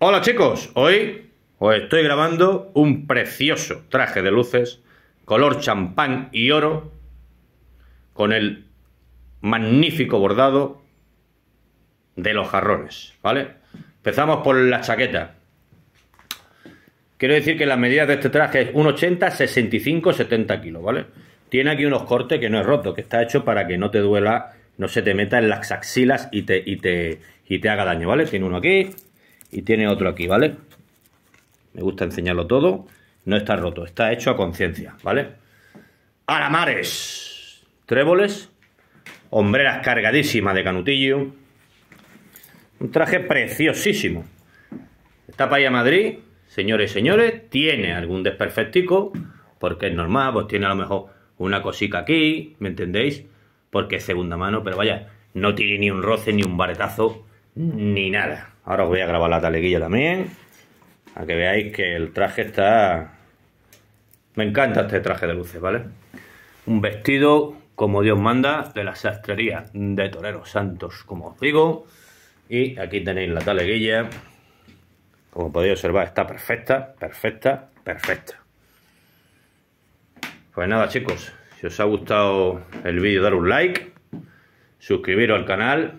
Hola chicos, hoy os estoy grabando un precioso traje de luces, color champán y oro, con el magnífico bordado de los jarrones, ¿vale? Empezamos por la chaqueta. Quiero decir que la medida de este traje es 1,80, 65, 70 kilos, ¿vale? Tiene aquí unos cortes que no es roto, que está hecho para que no te duela, no se te meta en las axilas y te, y te, y te haga daño, ¿vale? Tiene uno aquí, y tiene otro aquí, ¿vale? Me gusta enseñarlo todo. No está roto, está hecho a conciencia, ¿vale? Alamares, tréboles, hombreras cargadísimas de canutillo. Un traje preciosísimo. Está para a Madrid, señores y señores, tiene algún desperfectico, porque es normal, pues tiene a lo mejor una cosica aquí, ¿me entendéis? Porque es segunda mano, pero vaya, no tiene ni un roce ni un baretazo ni nada. Ahora os voy a grabar la taleguilla también, a que veáis que el traje está... Me encanta este traje de luces, ¿vale? Un vestido, como Dios manda, de la sastrería de Toreros Santos, como os digo. Y aquí tenéis la taleguilla. Como podéis observar, está perfecta, perfecta, perfecta. Pues nada, chicos, si os ha gustado el vídeo, dar un like, suscribiros al canal